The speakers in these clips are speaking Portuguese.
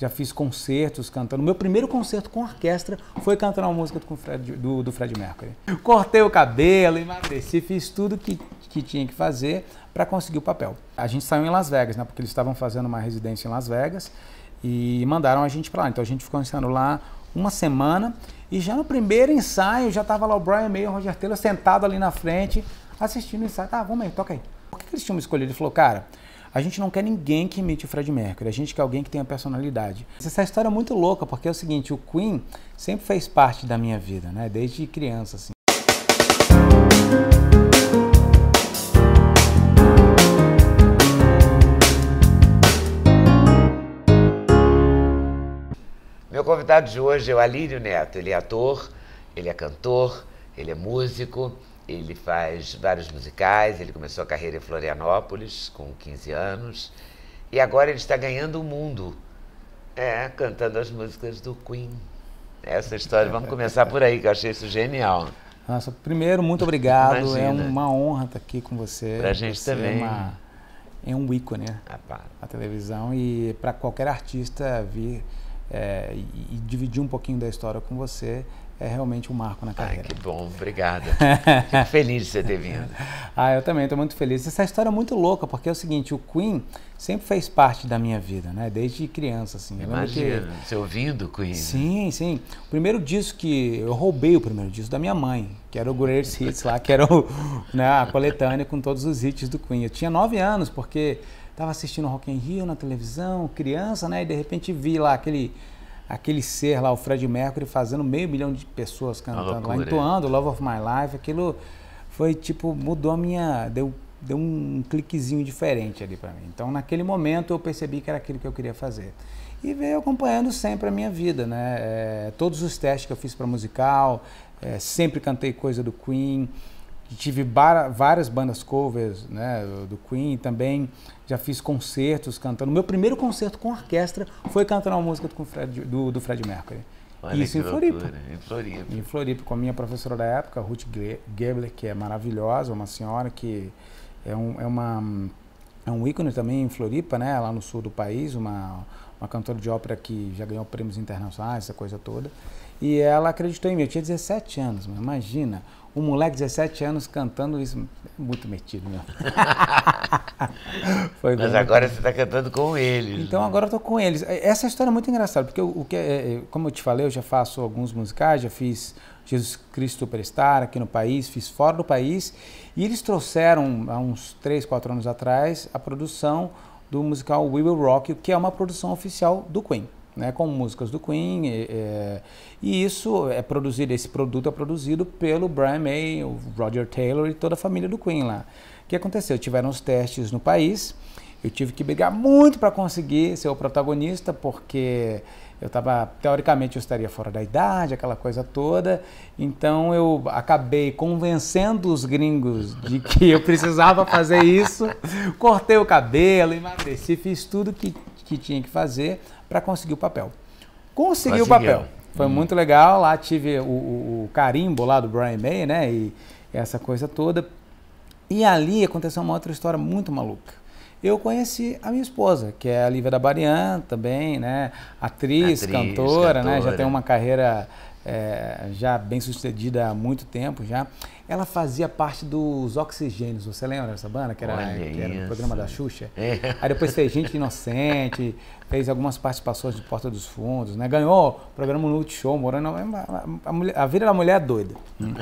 já fiz concertos cantando. Meu primeiro concerto com orquestra foi cantando uma música do Fred, do, do Fred Mercury. Cortei o cabelo, emagreci, fiz tudo que, que tinha que fazer para conseguir o papel. A gente saiu em Las Vegas, né? Porque eles estavam fazendo uma residência em Las Vegas e mandaram a gente para lá. Então a gente ficou ensaiando lá uma semana e já no primeiro ensaio já estava lá o Brian May e o Roger Taylor sentado ali na frente assistindo o ensaio. Tá, vamos aí, toca aí. Por que, que eles tinham escolhido? Ele falou, cara, a gente não quer ninguém que imite o Fred Mercury, a gente quer alguém que tenha personalidade. Essa história é muito louca, porque é o seguinte, o Queen sempre fez parte da minha vida, né? Desde criança, assim. Meu convidado de hoje é o Alírio Neto. Ele é ator, ele é cantor, ele é músico, ele faz vários musicais, ele começou a carreira em Florianópolis com 15 anos e agora ele está ganhando o mundo é, cantando as músicas do Queen. Essa história, vamos começar por aí, que eu achei isso genial. Nossa, primeiro, muito obrigado. É Imagina. É uma honra estar aqui com você. Pra gente você é também. É, uma, é um ícone né? ah, a televisão e para qualquer artista vir é, e, e dividir um pouquinho da história com você é realmente um marco na carreira. Ai, que bom, obrigado. Fico feliz de você ter vindo. ah, eu também estou muito feliz. Essa é história é muito louca, porque é o seguinte, o Queen sempre fez parte da minha vida, né? Desde criança, assim. Imagina, que... você ouvindo o Queen. Né? Sim, sim. O primeiro disco que... Eu roubei o primeiro disco da minha mãe, que era o Greatest Hits lá, que era o, né, a coletânea com todos os hits do Queen. Eu tinha nove anos, porque estava assistindo Rock in Rio na televisão, criança, né? E de repente vi lá aquele aquele ser lá, o Fred Mercury, fazendo meio milhão de pessoas cantando lá, entoando é. Love of My Life, aquilo foi tipo, mudou a minha. Deu, deu um cliquezinho diferente ali para mim. Então, naquele momento, eu percebi que era aquilo que eu queria fazer. E veio acompanhando sempre a minha vida, né? É, todos os testes que eu fiz para musical, é, sempre cantei coisa do Queen tive várias bandas covers né, do Queen também, já fiz concertos cantando. Meu primeiro concerto com orquestra foi cantando uma música do Fred, do, do Fred Mercury. Olha Isso em Floripa. em Floripa. Em Floripa, com a minha professora da época, Ruth Gebler, que é maravilhosa, uma senhora que é, um, é, uma, é um ícone também em Floripa, né, lá no sul do país, uma, uma cantora de ópera que já ganhou prêmios internacionais, essa coisa toda. E ela acreditou em mim. Eu tinha 17 anos, imagina um moleque de 17 anos cantando isso. Muito metido, meu. Mas agora você está cantando com eles. Então né? agora eu estou com eles. É, essa história é muito engraçada, porque o que, é, é, como eu te falei, eu já faço alguns musicais, já fiz Jesus Cristo Superstar aqui no país, fiz fora do país. E eles trouxeram, há uns 3, 4 anos atrás, a produção do musical We Will Rock, que é uma produção oficial do Queen né, com músicas do Queen. E, é, e isso é produzido, esse produto é produzido pelo Brian May, o Roger Taylor e toda a família do Queen lá. O que aconteceu? Tiveram os testes no país. Eu tive que brigar muito para conseguir ser o protagonista, porque eu estava, teoricamente, eu estaria fora da idade, aquela coisa toda. Então eu acabei convencendo os gringos de que eu precisava fazer isso. Cortei o cabelo, emagreci, fiz tudo que, que tinha que fazer para conseguir o papel. Consegui Conseguiu. o papel. Foi hum. muito legal. Lá tive o, o, o, carimbo lá do Brian May, né? E essa coisa toda. E ali aconteceu uma outra história muito maluca. Eu conheci a minha esposa, que é a Lívia da Barian, também, né? Atriz, Atriz cantora, cantora, né? Já tem uma carreira é, já bem sucedida há muito tempo já, ela fazia parte dos Oxigênios. Você lembra dessa banda? Que era, que era o programa da Xuxa. É. Aí depois fez Gente Inocente, fez algumas participações de Porta dos Fundos, né? Ganhou o programa Multishow, morando. A, mulher, a, vida da mulher é doida. Hum.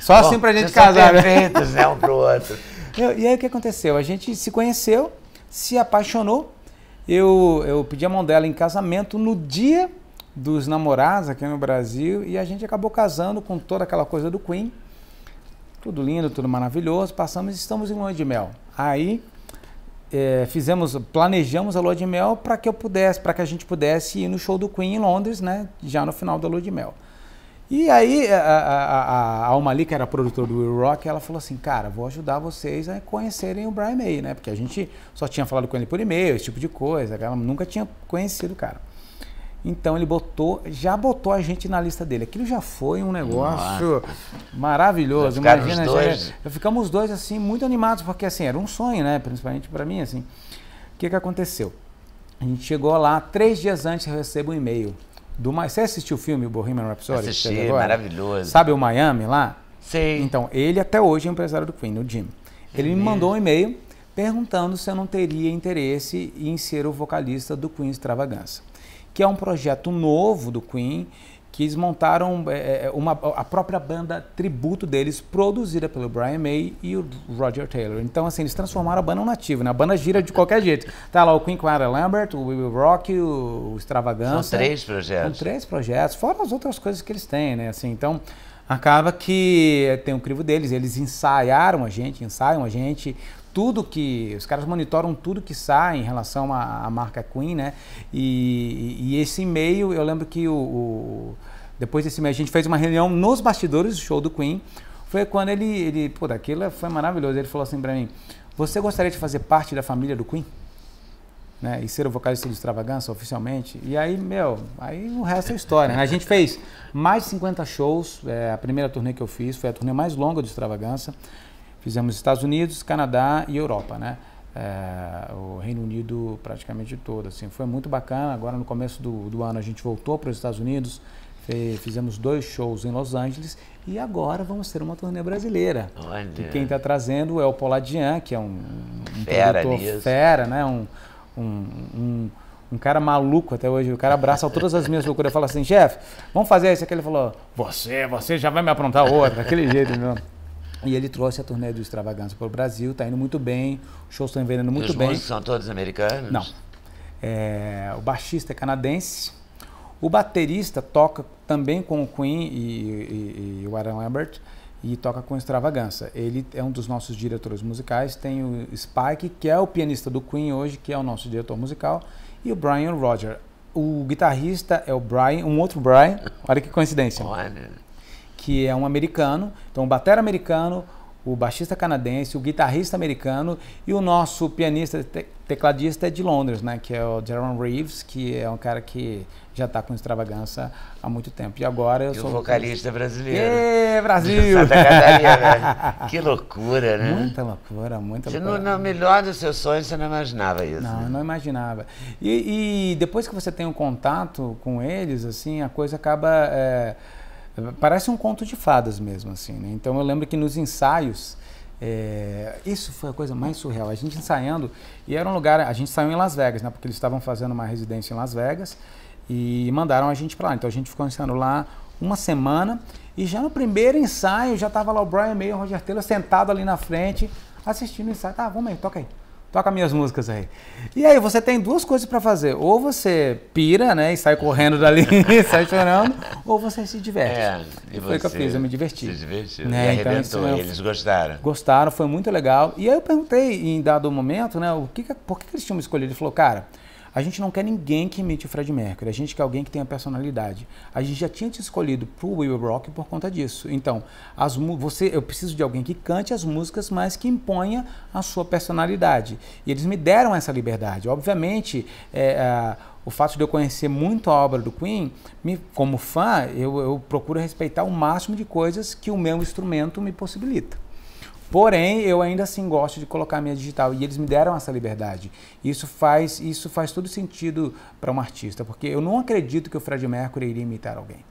Só assim Bom, assim pra gente casar. Né? né? Um pro outro. E aí o que aconteceu? A gente se conheceu, se apaixonou. Eu, eu pedi a mão dela em casamento no dia dos namorados aqui no Brasil e a gente acabou casando com toda aquela coisa do Queen. Tudo lindo, tudo maravilhoso. Passamos, e estamos em lua de mel. Aí é, fizemos, planejamos a lua de mel para que eu pudesse, para que a gente pudesse ir no show do Queen em Londres, né? Já no final da lua de mel. E aí a, a, a, que era produtora do Will Rock, ela falou assim, cara, vou ajudar vocês a conhecerem o Brian May, né? Porque a gente só tinha falado com ele por e-mail, esse tipo de coisa, ela nunca tinha conhecido o cara. Então ele botou, já botou a gente na lista dele. Aquilo já foi um negócio Nossa. maravilhoso. Imagina, dois. Já, ficamos dois assim muito animados porque assim era um sonho, né? Principalmente para mim assim. O que que aconteceu? A gente chegou lá três dias antes eu recebo um e-mail do. Você assistiu o filme o Bohemian Rhapsody? Assisti, maravilhoso. Sabe o Miami lá? Sim. Então ele até hoje é empresário do Queen, o Jim. Ele me mandou um e-mail perguntando se eu não teria interesse em ser o vocalista do Queen Extravaganza que é um projeto novo do Queen, que eles montaram é, é, uma, a própria banda tributo deles, produzida pelo Brian May e o Roger Taylor. Então, assim, eles transformaram a banda num nativo, né? A banda gira de qualquer jeito. Tá lá o Queen com Adam Lambert, o We Will Rock, o, o Extravaganza. São três projetos. São três projetos, fora as outras coisas que eles têm, né? Assim, então, acaba que tem o um crivo deles, eles ensaiaram a gente, ensaiam a gente, tudo que. Os caras monitoram tudo que sai em relação à, à marca Queen, né? E, e, esse e-mail, eu lembro que o, o depois desse e-mail a gente fez uma reunião nos bastidores do show do Queen. Foi quando ele, ele pô, daquilo foi maravilhoso. Ele falou assim para mim: Você gostaria de fazer parte da família do Queen? Né? E ser o vocalista do Extravagância oficialmente? E aí, meu, aí o resto é história. Né? A gente fez mais de 50 shows. É, a primeira turnê que eu fiz foi a turnê mais longa do Extravagância. Fizemos Estados Unidos, Canadá e Europa, né? É, o Reino Unido praticamente todo. Assim, foi muito bacana. Agora no começo do, do ano a gente voltou para os Estados Unidos, fizemos dois shows em Los Angeles e agora vamos ter uma turnê brasileira. Olha. Que quem está trazendo é o Poladian, que é um, um fera, fera, né? Um, um, um, um, cara maluco até hoje. O cara abraça todas as minhas loucuras. Fala assim, chefe, vamos fazer isso aqui. Ele falou, você, você já vai me aprontar outra. Daquele jeito mesmo. E ele trouxe a turnê do Extravaganza para o Brasil, está indo muito bem, os shows estão vendendo muito e os bem. Os são todos americanos? Não. É, o baixista é canadense, o baterista toca também com o Queen e, e, e o Aaron Lambert e toca com extravagância. Ele é um dos nossos diretores musicais. Tem o Spike, que é o pianista do Queen hoje, que é o nosso diretor musical, e o Brian Roger. O guitarrista é o Brian, um outro Brian. Olha que coincidência. Olha que é um americano, então o batera americano, o baixista canadense, o guitarrista americano e o nosso pianista te tecladista é de Londres, né? Que é o Jaron Reeves, que é um cara que já está com extravagança há muito tempo. E agora eu e sou o vocalista é brasileiro. Ê, é, Brasil! Santa Catarina, né? Que loucura, né? Muita loucura, muita você loucura. No, melhor dos seus sonhos você não imaginava isso. Não, né? não imaginava. E, e, depois que você tem um contato com eles, assim, a coisa acaba é, Parece um conto de fadas mesmo, assim, né? Então eu lembro que nos ensaios, é, isso foi a coisa mais surreal. A gente ensaiando, e era um lugar, a gente saiu em Las Vegas, né? Porque eles estavam fazendo uma residência em Las Vegas e mandaram a gente para lá. Então a gente ficou ensaiando lá uma semana e já no primeiro ensaio já tava lá o Brian May e o Roger Taylor sentado ali na frente assistindo o ensaio. Tá, vamos aí, toca aí toca minhas músicas aí. E aí você tem duas coisas para fazer. Ou você pira, né, e sai correndo dali, sai chorando, ou você se diverte. É, e foi o que eu fiz, eu me diverti. Se divertiu, né? então, é eles gostaram. Gostaram, foi muito legal. E aí eu perguntei em dado momento, né, o que, por que eles tinham me escolhido. Ele falou, cara, a gente não quer ninguém que imite o Fred Mercury, a gente quer alguém que tenha personalidade. A gente já tinha te escolhido para o Will Rock por conta disso. Então, as, você, eu preciso de alguém que cante as músicas, mas que imponha a sua personalidade. E eles me deram essa liberdade. Obviamente, é, é, o fato de eu conhecer muito a obra do Queen, me, como fã, eu, eu procuro respeitar o máximo de coisas que o meu instrumento me possibilita. Porém, eu ainda assim gosto de colocar a minha digital e eles me deram essa liberdade. Isso faz, isso faz todo sentido para um artista, porque eu não acredito que o Fred Mercury iria imitar alguém.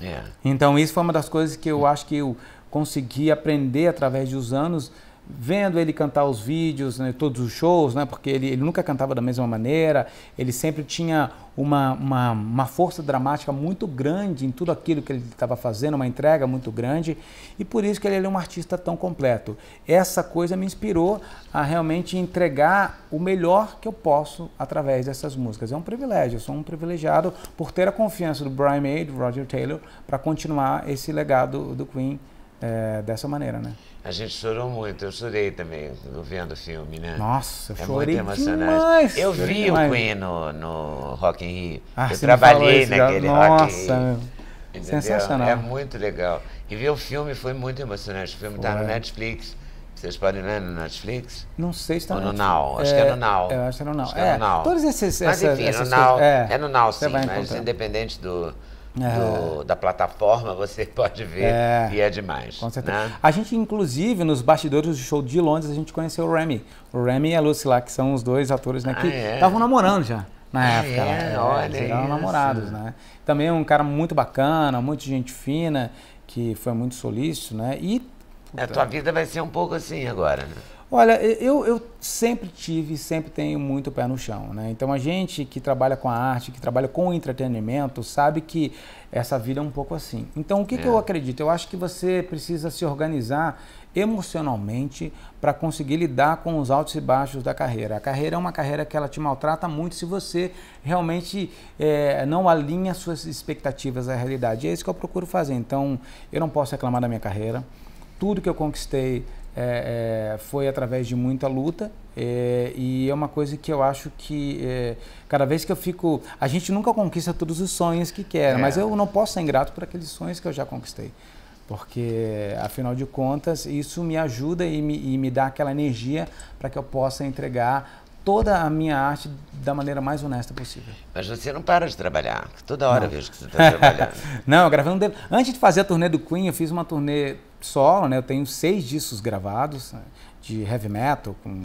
É. Então, isso foi uma das coisas que eu acho que eu consegui aprender através dos anos vendo ele cantar os vídeos, né, todos os shows, né, porque ele, ele, nunca cantava da mesma maneira, ele sempre tinha uma, uma, uma força dramática muito grande em tudo aquilo que ele estava fazendo, uma entrega muito grande, e por isso que ele é um artista tão completo. Essa coisa me inspirou a realmente entregar o melhor que eu posso através dessas músicas. É um privilégio, eu sou um privilegiado por ter a confiança do Brian May, do Roger Taylor, para continuar esse legado do Queen é, dessa maneira, né? A gente chorou muito, eu chorei também vendo o filme, né? Nossa, eu é chorei muito emocionante. Demais, eu vi demais. o Queen no, no Rock in Rio. Ah, eu trabalhei naquele Nossa, Rock in Rio. Entendeu? Sensacional. É muito legal. E ver o filme foi muito emocionante. O filme está no Netflix. Vocês podem ver no Netflix? Não sei se está no Netflix. Now. Acho é, é que é no Now. acho que é no é, Now. é, é no Now. Todas mas, enfim, essas no Now, é, é no Now, sim. Mas independente do do, da plataforma, você pode ver é, e é demais. Com certeza. Né? A gente, inclusive, nos bastidores do show de Londres, a gente conheceu o Remy. O Remy e a Lucy lá, que são os dois atores né, ah, que estavam é? namorando já na ah, época. É? é, olha eles eram isso. namorados, né? Também um cara muito bacana, muito gente fina, que foi muito solícito, né? E. Puta, a tua vida vai ser um pouco assim agora, né? Olha, eu, eu sempre tive e sempre tenho muito pé no chão, né? Então a gente que trabalha com a arte, que trabalha com o entretenimento, sabe que essa vida é um pouco assim. Então o que, é. que eu é. acredito? Eu acho que você precisa se organizar emocionalmente para conseguir lidar com os altos e baixos da carreira. A carreira é uma carreira que ela te maltrata muito se você realmente é, não alinha suas expectativas à realidade. E é isso que eu procuro fazer. Então eu não posso reclamar da minha carreira tudo que eu conquistei é, é, foi através de muita luta é, e é uma coisa que eu acho que é, cada vez que eu fico a gente nunca conquista todos os sonhos que quer é. mas eu não posso ser ingrato por aqueles sonhos que eu já conquistei porque afinal de contas isso me ajuda e me, e me dá aquela energia para que eu possa entregar toda a minha arte da maneira mais honesta possível. Mas você não para de trabalhar. Toda hora não. eu vejo que você está trabalhando. não, gravando um Antes de fazer a turnê do Queen, eu fiz uma turnê solo, né? Eu tenho seis discos gravados né, de heavy metal com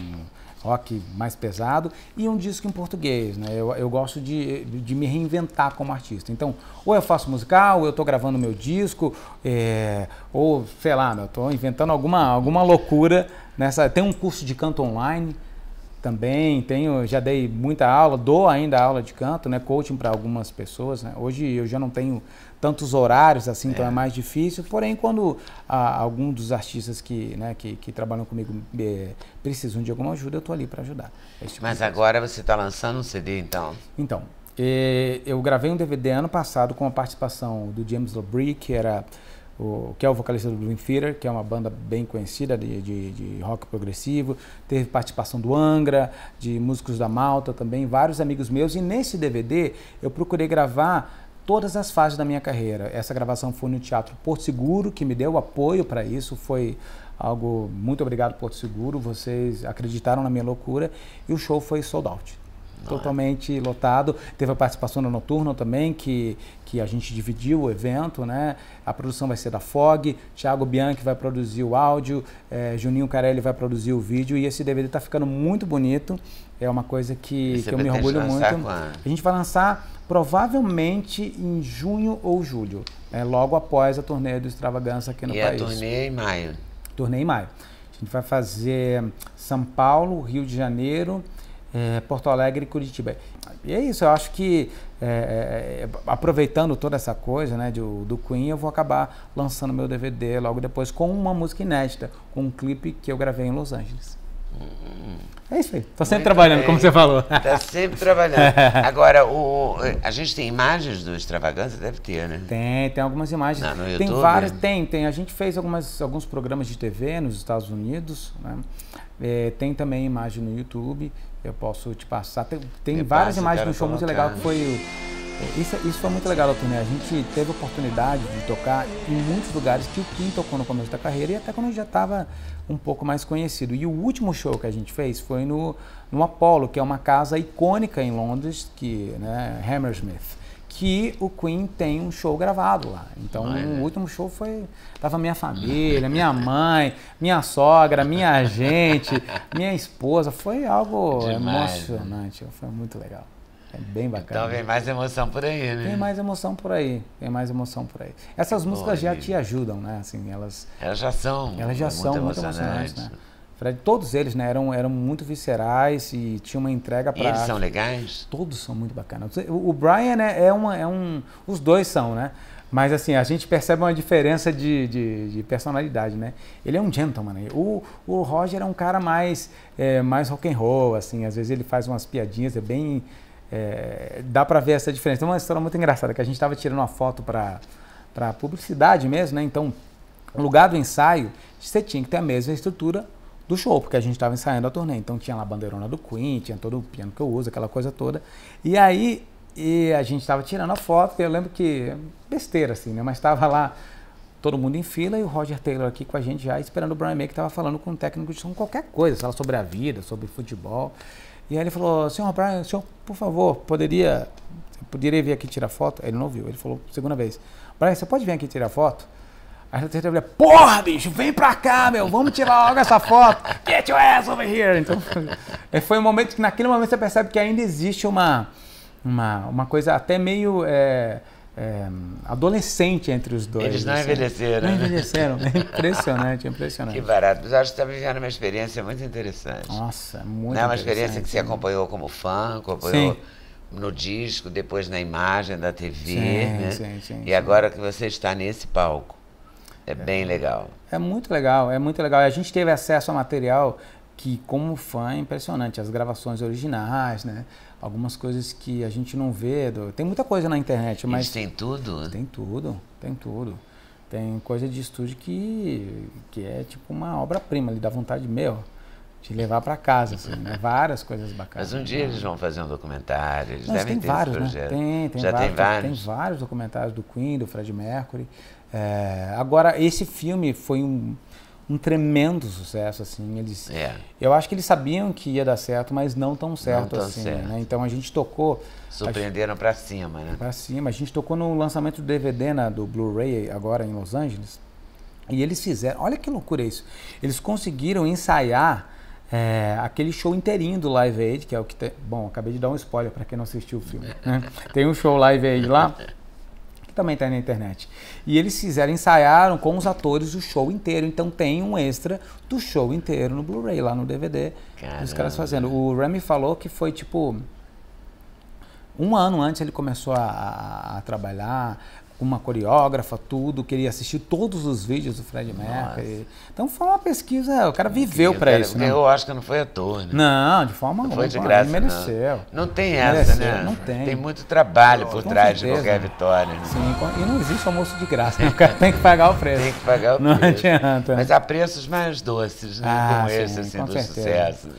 rock mais pesado e um disco em português, né? Eu, eu gosto de, de me reinventar como artista. Então, ou eu faço musical, ou eu estou gravando meu disco, é, ou sei lá, né, eu estou inventando alguma, alguma loucura nessa. Tem um curso de canto online também tenho, já dei muita aula, dou ainda aula de canto, né? Coaching para algumas pessoas, né? Hoje eu já não tenho tantos horários assim, então é. então é mais difícil. Porém, quando ah, algum dos artistas que, né, que, que trabalham comigo eh, precisam de alguma ajuda, eu tô ali para ajudar. Tipo Mas agora você está lançando um CD, então? Então, eh, eu gravei um DVD ano passado com a participação do James Lobrie, que era o, que é o vocalista do Dream Theater, que é uma banda bem conhecida de, de, de, rock progressivo. Teve participação do Angra, de músicos da Malta também, vários amigos meus. E nesse DVD eu procurei gravar todas as fases da minha carreira. Essa gravação foi no Teatro Porto Seguro, que me deu apoio para isso. Foi algo muito obrigado Porto Seguro, vocês acreditaram na minha loucura e o show foi sold out. É? totalmente lotado. Teve a participação no noturno também, que, que a gente dividiu o evento, né? A produção vai ser da FOG, Thiago Bianchi vai produzir o áudio, é, Juninho Carelli vai produzir o vídeo e esse DVD está ficando muito bonito. É uma coisa que, que eu me orgulho muito. A gente vai lançar provavelmente em junho ou julho, é, logo após a turnê do Extravagância aqui no e país. E a turnê é em maio? Turnê em maio. A gente vai fazer São Paulo, Rio de Janeiro, é, Porto Alegre e Curitiba. E é isso, eu acho que é, é, é aproveitando toda essa coisa né, do, do Queen, eu vou acabar lançando meu DVD logo depois com uma música inédita, com um clipe que eu gravei em Los Angeles. É isso aí. Está sempre Muito trabalhando, bem. como você falou. Está sempre trabalhando. Agora, o, a gente tem imagens do extravagância, Deve ter, né? Tem, tem algumas imagens. Não, tem YouTube, várias, tem, tem. A gente fez algumas, alguns programas de TV nos Estados Unidos, né? É, tem também imagem no YouTube. Eu posso te passar. Tem, tem várias passa, imagens do show muito legal que foi isso, isso foi muito legal da A gente teve a oportunidade de tocar em muitos lugares que o Kim tocou no começo da carreira e até quando já estava um pouco mais conhecido. E o último show que a gente fez foi no, no Apollo, que é uma casa icônica em Londres, que né, Hammersmith, que o Queen tem um show gravado lá. Então Ai, ah, é? o é. último show foi tava minha família, minha mãe, minha sogra, minha gente, minha esposa. Foi algo Demais, né? emocionante. Né? Foi muito legal. É bem bacana. Então vem mais emoção por aí, né? Tem mais emoção por aí, tem mais emoção por aí. Essas músicas boa, já te ajudam, né? Assim, elas, elas já são. Elas já muito são muito emocionantes, né? Fred, todos eles né, eram, eram muito viscerais e tinha uma entrega para. Eles são legais? Todos são muito bacanas. O Brian é, é, uma, é um. Os dois são, né? Mas assim, a gente percebe uma diferença de, de, de personalidade, né? Ele é um gentleman. Né? O, o Roger é um cara mais, é, mais rock and roll, assim. Às vezes ele faz umas piadinhas, é bem é, dá para ver essa diferença. Tem uma história muito engraçada que a gente estava tirando uma foto para para publicidade mesmo, né? Então, no lugar do ensaio, você tinha que ter a mesma estrutura do show, porque a gente estava ensaiando a turnê. Então tinha lá a bandeirona do Queen, tinha todo o piano que eu uso, aquela coisa toda. E aí e a gente estava tirando a foto, e eu lembro que besteira assim, né? Mas estava lá todo mundo em fila e o Roger Taylor aqui com a gente já esperando o Brian May que estava falando com o técnico de som qualquer coisa, fala sobre a vida, sobre futebol. E aí ele falou, senhor Brian, senhor, por favor, poderia, poderia vir aqui tirar foto? Ele não viu, ele falou segunda vez, Brian, você pode vir aqui tirar foto? Aí a terceira porra, bicho, vem pra cá, meu, vamos tirar logo essa foto. Get your ass over here. Então, é, foi um momento que naquele momento você percebe que ainda existe uma, uma, uma coisa até meio é, é, adolescente entre os dois. Eles não assim. envelheceram. Não né? envelheceram. Né? impressionante, impressionante. Que barato. Mas acho que está vivendo uma experiência muito interessante. Nossa, muito não, é uma experiência que você né? acompanhou como fã, acompanhou sim. no disco, depois na imagem da TV. Sim, né? sim, sim, e agora que você está nesse palco. É, é bem legal. É muito legal, é muito legal. A gente teve acesso a material que, como fã, é impressionante. As gravações originais, né? algumas coisas que a gente não vê. Do... Tem muita coisa na internet, mas. Isso tem tudo? Tem tudo, tem tudo. Tem coisa de estúdio que, que é tipo uma obra-prima, ele dá vontade, meu, de levar para casa, assim, né? várias coisas bacanas. Mas um dia né? eles vão fazer um documentário, eles Não, devem tem ter vários, esse né? projeto. Né? Tem, tem Já vários, tem vários? Tem vários documentários do Queen, do Fred Mercury. É, agora, esse filme foi um um tremendo sucesso, assim. Eles, é. Eu acho que eles sabiam que ia dar certo, mas não tão certo não tão assim. Né? Certo. Né? Então a gente tocou. Surpreenderam para cima, né? Para cima. A gente tocou no lançamento do DVD, né, do Blu-ray, agora em Los Angeles. E eles fizeram. Olha que loucura isso. Eles conseguiram ensaiar. É, aquele show inteirinho do Live Aid, que é o que tem. Bom, acabei de dar um spoiler para quem não assistiu o filme. Né? Tem um show Live Aid lá, que também está na internet. E eles fizeram, ensaiaram com os atores o show inteiro. Então tem um extra do show inteiro no Blu-ray, lá no DVD. Caramba. Os caras fazendo. O Remy falou que foi tipo. Um ano antes ele começou a, a, a trabalhar uma coreógrafa, tudo, queria assistir todos os vídeos do Fred Mercury. Então foi uma pesquisa, o cara viveu para isso. Né? Eu acho que não foi à toa, né? Não, de forma não alguma. Foi de graça, ele mereceu. Não, não tem essa, mereceu, né? Não tem. Tem muito trabalho por trás certeza, de qualquer vitória. Né? Sim, e não existe almoço de graça, né? O cara tem que pagar o preço. tem que pagar o preço. Não adianta. Mas há preços mais doces, né? Ah, como sim, esse, assim, do certeza. sucesso.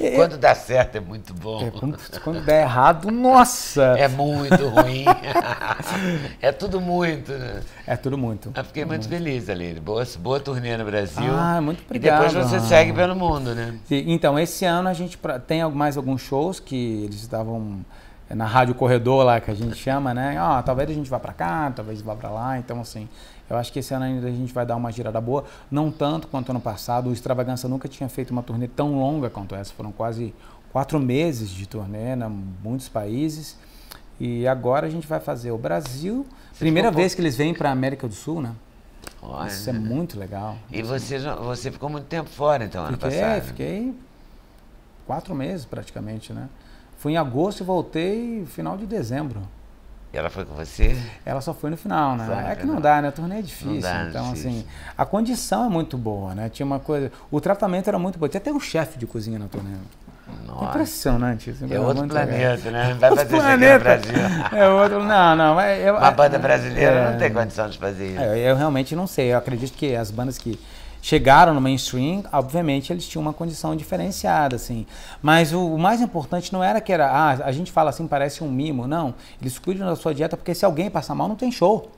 É, é, quando dá certo é muito bom. É, quando, quando dá errado, nossa! É muito ruim. é tudo muito. Né? É tudo muito. Eu ah, fiquei muito, muito, feliz, Aline. Boa, boa turnê no Brasil. Ah, muito obrigado. E depois você segue pelo mundo, né? então, esse ano a gente tem mais alguns shows que eles estavam é, na rádio corredor lá que a gente chama, né? Ah, talvez a gente vá para cá, talvez vá para lá, então assim, eu acho que esse ano ainda a gente vai dar uma girada boa, não tanto quanto ano passado. O Extravagança nunca tinha feito uma turnê tão longa quanto essa. Foram quase quatro meses de turnê em né, muitos países. E agora a gente vai fazer o Brasil. Primeira vez pouco... que eles vêm para a América do Sul, né? Olha. Isso é muito legal. E você, você ficou muito tempo fora, então, ano fiquei, passado? Fiquei quatro meses praticamente, né? Fui em agosto e voltei final de dezembro. E ela foi com você? Ela só foi no final, né? é que final. Né? É não dá, né? O torneio é difícil. Dá, então, difícil. assim, a condição é muito boa, né? Tinha uma coisa. O tratamento era muito bom. Tinha até um chefe de cozinha no torneio. Nossa. Impressionante isso. É né? outro planeta, legal. né? Não vai fazer isso aqui no Brasil. É outro. Não, não. Eu, Uma banda brasileira é, não tem condição de fazer isso. Eu, é, eu realmente não sei. Eu acredito que as bandas que chegaram no mainstream, obviamente eles tinham uma condição diferenciada, assim. Mas o, o mais importante não era que era, ah, a gente fala assim, parece um mimo. Não, eles cuidam da sua dieta porque se alguém passar mal, não tem show.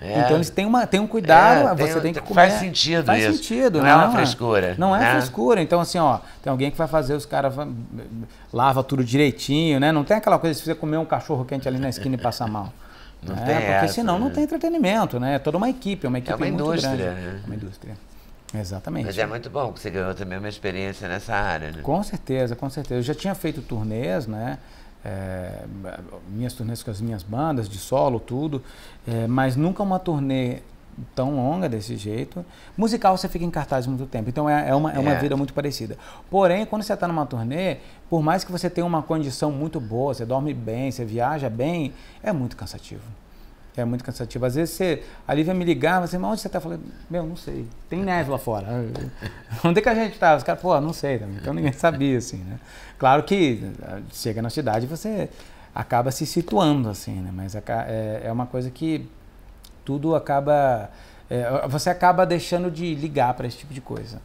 É. Então eles têm, uma, têm um cuidado, é, ah, você tem, que comer. Faz sentido faz isso. sentido. Não, é não é uma frescura. Não é, é frescura. Então assim, ó, tem alguém que vai fazer, os caras lava tudo direitinho, né? Não tem aquela coisa de você comer um cachorro quente ali na esquina e passar mal. Não né? tem Porque essa, senão né? não tem entretenimento, né? É toda uma equipe, é uma é equipe é uma muito indústria, grande. Né? É uma indústria. Exatamente. Mas é muito bom que você ganhou também uma experiência nessa área, né? Com certeza, com certeza. Eu já tinha feito turnês, né? É, minhas turnês com as minhas bandas, de solo, tudo, é, mas nunca uma turnê tão longa desse jeito. Musical você fica em cartaz muito tempo, então é, é uma, é uma é. vida muito parecida. Porém, quando você está numa turnê, por mais que você tenha uma condição muito boa, você dorme bem, você viaja bem, é muito cansativo. É muito cansativo. Às vezes você, a Lívia me ligava, assim, mas onde você está? falando? meu, não sei. Tem neve lá fora. onde é que a gente está? Os caras, pô, não sei também. Então ninguém sabia, assim, né? Claro que eh, chega na cidade você acaba se situando, assim, né? Mas é, é uma coisa que tudo acaba. É, você acaba deixando de ligar para esse tipo de coisa.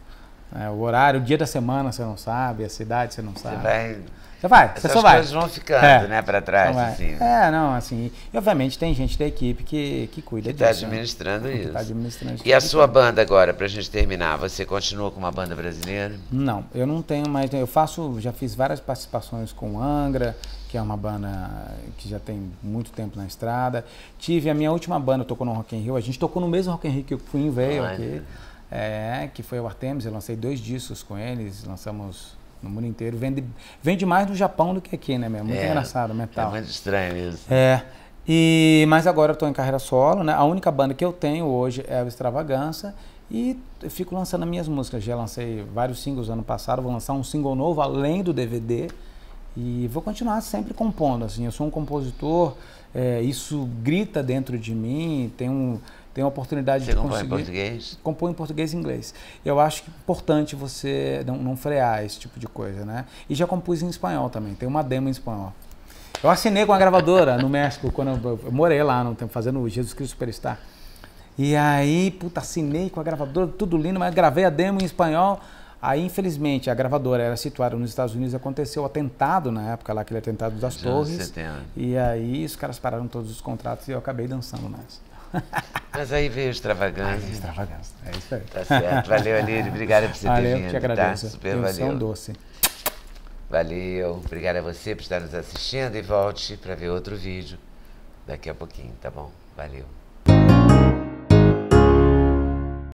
É, o horário, o dia da semana você não sabe, a cidade você não sabe. Você vai você vai, você só vai. As coisas vão ficando, é. né, para trás, assim. É, não, assim. E obviamente tem gente da equipe que, que cuida que tá disso. Está né? administrando né? isso. Está administrando isso. E a sua banda agora, para a gente terminar, você continua com uma banda brasileira? Não, eu não tenho mais. Eu faço, já fiz várias participações com Angra, que é uma banda que já tem muito tempo na estrada. Tive a minha última banda, tocou no Rock in Rio. A gente tocou no mesmo Rock in Rio que eu fui em Veio ah, aqui. É. É, que foi o Artemis, eu lancei dois discos com eles, lançamos no mundo inteiro. Vende, vende mais no Japão do que aqui, né, mesmo? Muito é, engraçado, metal. É muito estranho isso. É. E, mas agora eu estou em carreira solo, né? A única banda que eu tenho hoje é o Extravagança. E fico lançando minhas músicas. Já lancei vários singles ano passado, vou lançar um single novo além do DVD. E vou continuar sempre compondo, assim. Eu sou um compositor, é, isso grita dentro de mim, tem um tem a oportunidade você de conseguir... Você compõe em português? Compõe em português e inglês. Eu acho é importante você não, não frear esse tipo de coisa, né? E já compus em espanhol também, tem uma demo em espanhol. Eu assinei com a gravadora no México, quando eu, eu morei lá, no tempo, fazendo o Jesus Cristo Superstar. E aí, puta, assinei com a gravadora, tudo lindo, mas gravei a demo em espanhol. Aí, infelizmente, a gravadora era situada nos Estados Unidos, aconteceu o atentado na época lá, aquele atentado das Já torres. 70. E aí os caras pararam todos os contratos e eu acabei dançando nessa. Mas aí veio extravagância. Aí extravagância, é isso aí. Tá certo. Valeu, Aline. Obrigada por você valeu, ter vindo. Eu te tá? agradeço. Tá? Super eu valeu. doce. Valeu. Obrigada a você por estar nos assistindo e volte para ver outro vídeo daqui a pouquinho, tá bom? Valeu.